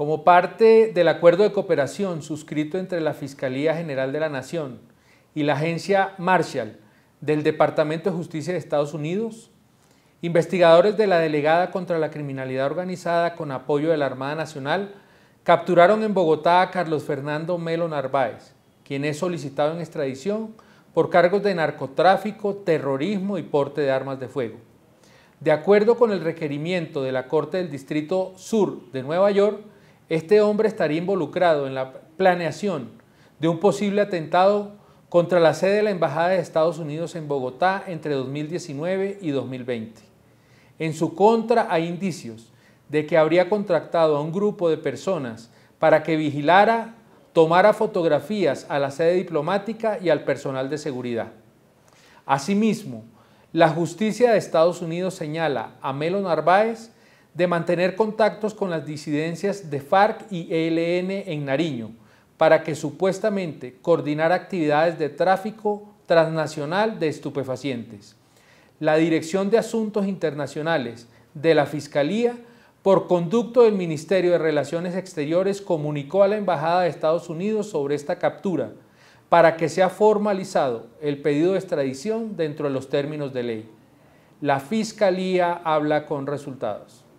Como parte del acuerdo de cooperación suscrito entre la Fiscalía General de la Nación y la Agencia Marshall del Departamento de Justicia de Estados Unidos, investigadores de la Delegada contra la Criminalidad Organizada con apoyo de la Armada Nacional capturaron en Bogotá a Carlos Fernando Melo Narváez, quien es solicitado en extradición por cargos de narcotráfico, terrorismo y porte de armas de fuego. De acuerdo con el requerimiento de la Corte del Distrito Sur de Nueva York, este hombre estaría involucrado en la planeación de un posible atentado contra la sede de la Embajada de Estados Unidos en Bogotá entre 2019 y 2020. En su contra hay indicios de que habría contractado a un grupo de personas para que vigilara, tomara fotografías a la sede diplomática y al personal de seguridad. Asimismo, la justicia de Estados Unidos señala a Melo Narváez de mantener contactos con las disidencias de FARC y ELN en Nariño para que supuestamente coordinar actividades de tráfico transnacional de estupefacientes. La Dirección de Asuntos Internacionales de la Fiscalía, por conducto del Ministerio de Relaciones Exteriores, comunicó a la Embajada de Estados Unidos sobre esta captura para que sea formalizado el pedido de extradición dentro de los términos de ley. La Fiscalía habla con resultados.